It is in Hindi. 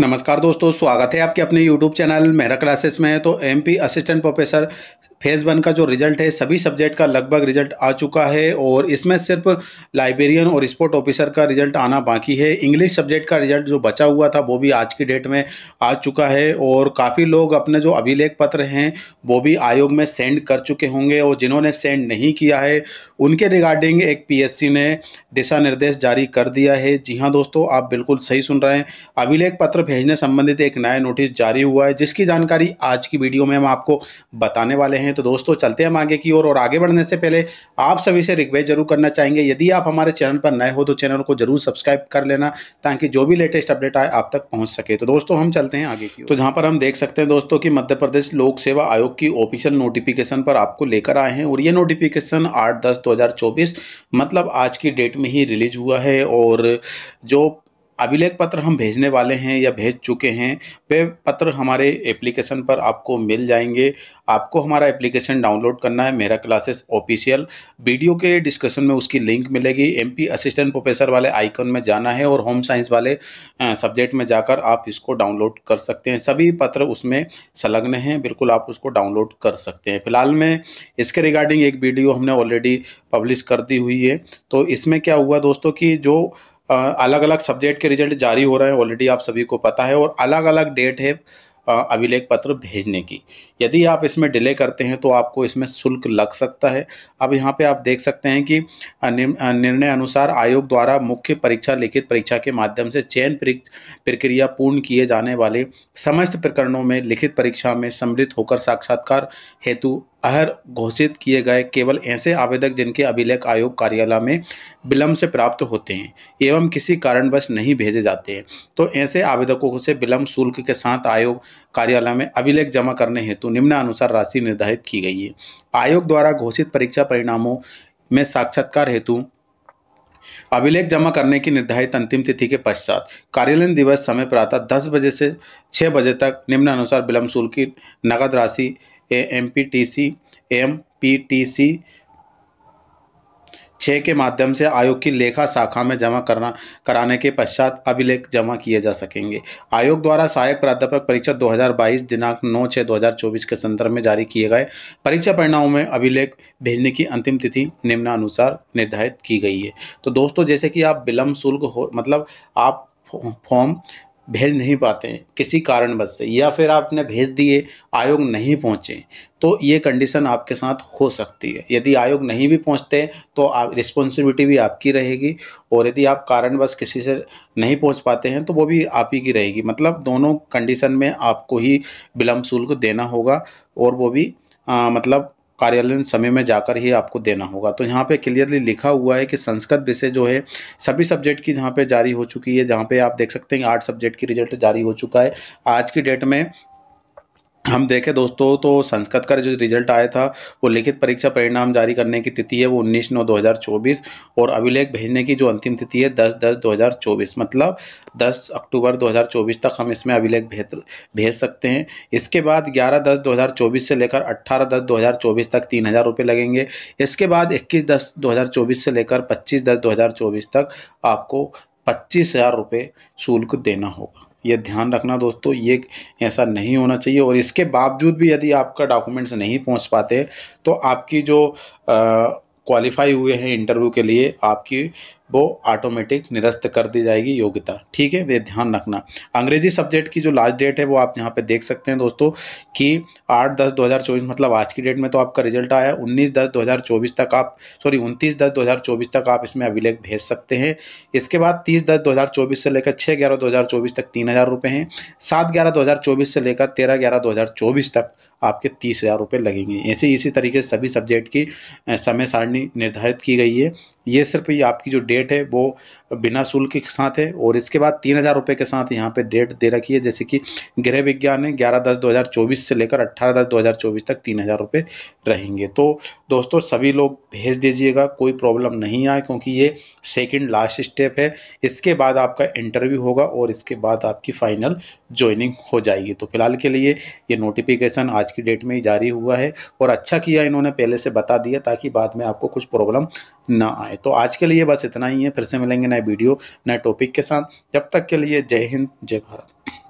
नमस्कार दोस्तों स्वागत है आपके अपने यूट्यूब चैनल मेहरा क्लासेस में तो M P assistant professor phase one का जो रिजल्ट है सभी सब्जेक्ट का लगभग रिजल्ट आ चुका है और इसमें सिर्फ लाइब्रेरियन और स्पोर्ट ऑफिसर का रिजल्ट आना बाकी है इंग्लिश सब्जेक्ट का रिजल्ट जो बचा हुआ था वो भी आज की डेट में आ चुका है और काफ़ी लोग अपने जो अभिलेख पत्र हैं वो भी आयोग में सेंड कर चुके होंगे और जिन्होंने सेंड नहीं किया है उनके रिगार्डिंग एक पीएससी ने दिशा निर्देश जारी कर दिया है जी हाँ दोस्तों आप बिल्कुल सही सुन रहे हैं अभिलेख पत्र भेजने संबंधित एक नया नोटिस जारी हुआ है जिसकी जानकारी आज की वीडियो में हम आपको बताने वाले हैं तो दोस्तों चलते हैं हम आगे की ओर और, और आगे बढ़ने से पहले आप सभी से रिक्वेस्ट जरूर करना चाहेंगे यदि आप हमारे चैनल पर नए हो तो चैनल को जरूर सब्सक्राइब कर लेना ताकि जो भी लेटेस्ट अपडेट आए आप तक पहुँच सके तो दोस्तों हम चलते हैं आगे की तो जहाँ पर हम देख सकते हैं दोस्तों की मध्य प्रदेश लोक सेवा आयोग की ऑफिशियल नोटिफिकेशन पर आपको लेकर आए हैं और ये नोटिफिकेशन आठ दस दो 2024 मतलब आज की डेट में ही रिलीज हुआ है और जो अभिलेख पत्र हम भेजने वाले हैं या भेज चुके हैं वे पत्र हमारे एप्लीकेशन पर आपको मिल जाएंगे आपको हमारा एप्लीकेशन डाउनलोड करना है मेरा क्लासेस ऑफिशियल वीडियो के डिस्कशन में उसकी लिंक मिलेगी एमपी असिस्टेंट प्रोफेसर वाले आइकन में जाना है और होम साइंस वाले सब्जेक्ट में जाकर आप इसको डाउनलोड कर सकते हैं सभी पत्र उसमें संलग्न हैं बिल्कुल आप उसको डाउनलोड कर सकते हैं फिलहाल में इसके रिगार्डिंग एक वीडियो हमने ऑलरेडी पब्लिश कर दी हुई है तो इसमें क्या हुआ दोस्तों की जो अलग अलग सब्जेक्ट के रिजल्ट जारी हो रहे हैं ऑलरेडी आप सभी को पता है और अलग अलग डेट है अभिलेख पत्र भेजने की यदि आप इसमें डिले करते हैं तो आपको इसमें शुल्क लग सकता है अब यहाँ पे आप देख सकते हैं कि निर्णय अनुसार आयोग द्वारा मुख्य परीक्षा लिखित परीक्षा के माध्यम से चयन प्रक्रिया पूर्ण किए जाने वाले समस्त प्रकरणों में लिखित परीक्षा में सम्मिलित होकर साक्षात्कार हेतु अहर घोषित किए गए केवल ऐसे आवेदक जिनके अभिलेख आयोग कार्यालय में विलम्ब से प्राप्त होते हैं एवं किसी कारणवश नहीं भेजे जाते हैं तो ऐसे आवेदकों से विलम्ब शुल्क के साथ आयोग कार्यालय में अभिलेख जमा करने हेतु निम्नानुसार राशि निर्धारित की गई है आयोग द्वारा घोषित परीक्षा परिणामों में साक्षात्कार हेतु अभिलेख जमा करने की निर्धारित अंतिम तिथि के पश्चात कार्यालय दिवस समय प्रातः दस बजे से छः बजे तक निम्नानुसार विलम्ब शुल्क की नकद राशि ए M P T C M P T C छः के माध्यम से आयोग की लेखा शाखा में जमा करना कराने के पश्चात अभिलेख जमा किए जा सकेंगे आयोग द्वारा सहायक प्राध्यापक परीक्षा 2022 दिनांक 9 छः 2024 के संदर्भ में जारी किए गए परीक्षा परिणामों में अभिलेख भेजने की अंतिम तिथि निम्नानुसार निर्धारित की गई है तो दोस्तों जैसे कि आप विलम्ब शुल्क हो मतलब आप फॉर्म भेज नहीं पाते किसी कारणवश से या फिर आपने भेज दिए आयोग नहीं पहुँचे तो ये कंडीशन आपके साथ हो सकती है यदि आयोग नहीं भी पहुँचते तो आप रिस्पॉन्सिबिलिटी भी आपकी रहेगी और यदि आप कारणवश किसी से नहीं पहुँच पाते हैं तो वो भी आप ही की रहेगी मतलब दोनों कंडीशन में आपको ही विलम्ब शुल्क देना होगा और वो भी आ, मतलब कार्यालयीन समय में जाकर ही आपको देना होगा तो यहाँ पे क्लियरली लिखा हुआ है कि संस्कृत विषय जो है सभी सब्जेक्ट की जहाँ पे जारी हो चुकी है जहाँ पे आप देख सकते हैं आठ सब्जेक्ट की रिजल्ट जारी हो चुका है आज की डेट में हम देखें दोस्तों तो संस्कृत का जो रिजल्ट आया था वो लिखित परीक्षा परिणाम जारी करने की तिथि है वो 19 नौ 2024 और अभिलेख भेजने की जो अंतिम तिथि है 10 दस 2024 मतलब 10 अक्टूबर 2024 तक हम इसमें अभिलेख भेज भेज सकते हैं इसके बाद 11 दस 2024 से लेकर 18 दस 2024 तक तीन हज़ार रुपये लगेंगे इसके बाद इक्कीस दस चौबीस से लेकर पच्चीस दस चौबीस तक आपको पच्चीस हज़ार रुपये शुल्क देना होगा ये ध्यान रखना दोस्तों ये ऐसा नहीं होना चाहिए और इसके बावजूद भी यदि आपका डॉक्यूमेंट्स नहीं पहुंच पाते तो आपकी जो क्वालिफाई हुए हैं इंटरव्यू के लिए आपकी वो ऑटोमेटिक निरस्त कर दी जाएगी योग्यता ठीक है ये ध्यान रखना अंग्रेजी सब्जेक्ट की जो लास्ट डेट है वो आप यहाँ पे देख सकते हैं दोस्तों कि आठ दस दो हज़ार चौबीस मतलब आज की डेट में तो आपका रिजल्ट आया उन्नीस दस दो हज़ार चौबीस तक आप सॉरी 29 दस दो हज़ार चौबीस तक आप इसमें अभिलेख भेज सकते हैं इसके बाद तीस दस दो हज़ार चौबीस से लेकर छः ग्यारह दो हज़ार चौबीस तक तीन हज़ार रुपये हैं सात ग्यारह दो हज़ार चौबीस से लेकर तेरह ग्यारह दो हज़ार चौबीस तक आपके तीस हज़ार रुपये लगेंगे ऐसे इसी तरीके से सभी सब्जेक्ट की समय सारणी निर्धारित की गई है ये सिर्फ ये आपकी जो डेट है वो बिना शुल्क के साथ है और इसके बाद तीन हज़ार रुपये के साथ यहाँ पे डेट दे रखी है जैसे कि गृह विज्ञान है ग्यारह दस दो हज़ार चौबीस से लेकर अट्ठारह दस दो हज़ार चौबीस तक तीन हज़ार रुपये रहेंगे तो दोस्तों सभी लोग भेज दीजिएगा कोई प्रॉब्लम नहीं आए क्योंकि ये सेकेंड लास्ट स्टेप है इसके बाद आपका इंटरव्यू होगा और इसके बाद आपकी फाइनल ज्वाइनिंग हो जाएगी तो फिलहाल के लिए ये नोटिफिकेशन आज की डेट में ही जारी हुआ है और अच्छा किया इन्होंने पहले से बता दिया ताकि बाद में आपको कुछ प्रॉब्लम ना आए तो आज के लिए बस इतना ही है फिर से मिलेंगे नए वीडियो नए टॉपिक के साथ जब तक के लिए जय हिंद जय भारत